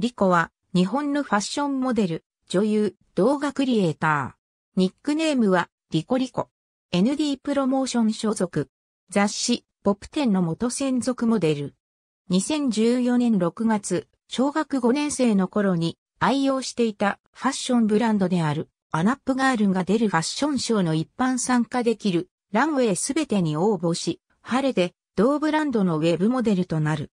リコは、日本のファッションモデル、女優、動画クリエイター。ニックネームは、リコリコ。ND プロモーション所属。雑誌、ポップ10の元専属モデル。2014年6月、小学5年生の頃に愛用していたファッションブランドであるアナップガールが出るファッションショーの一般参加できるランウェイすべてに応募し、晴れて同ブランドのウェブモデルとなる。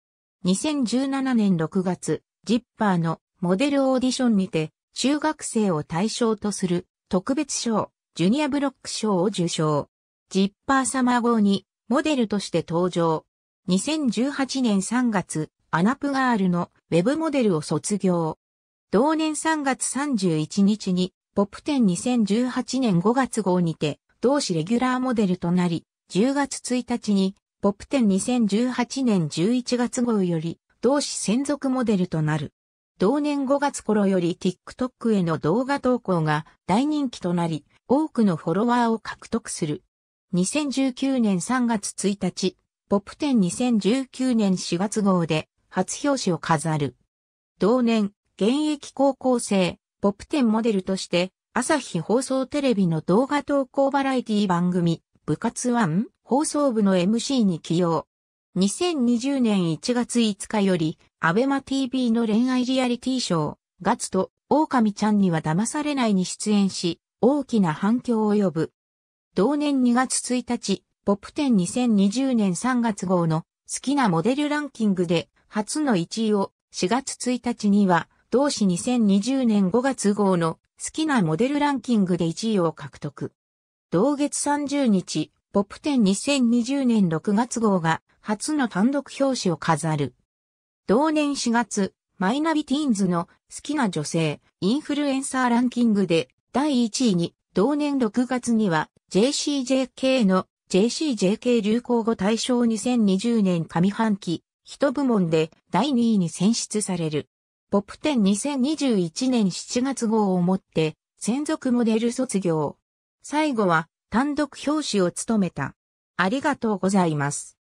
2017年6月、ジッパーのモデルオーディションにて、中学生を対象とする特別賞、ジュニアブロック賞を受賞。ジッパー様号にモデルとして登場。2018年3月、アナプガールのウェブモデルを卒業。同年3月31日に、ポップ10 2018年5月号にて、同志レギュラーモデルとなり、10月1日に、ポップ10 2018年11月号より、同志専属モデルとなる。同年5月頃より TikTok への動画投稿が大人気となり、多くのフォロワーを獲得する。2019年3月1日、ポップ10 2019年4月号で初表紙を飾る。同年、現役高校生、ポップ10モデルとして、朝日放送テレビの動画投稿バラエティ番組、部活ワン放送部の MC に起用。2020年1月5日より、アベマ TV の恋愛リアリティショー、ガツと、狼ちゃんには騙されないに出演し、大きな反響を呼ぶ。同年2月1日、ポップ10 2020年3月号の好きなモデルランキングで初の1位を4月1日には同志2020年5月号の好きなモデルランキングで1位を獲得。同月30日、ポップ10 2020年6月号が初の単独表紙を飾る。同年4月、マイナビティーンズの好きな女性、インフルエンサーランキングで第1位に、同年6月には JCJK の JCJK 流行語大賞2020年上半期、一部門で第2位に選出される。ポップ10 2021年7月号をもって、専属モデル卒業。最後は、単独表紙を務めた。ありがとうございます。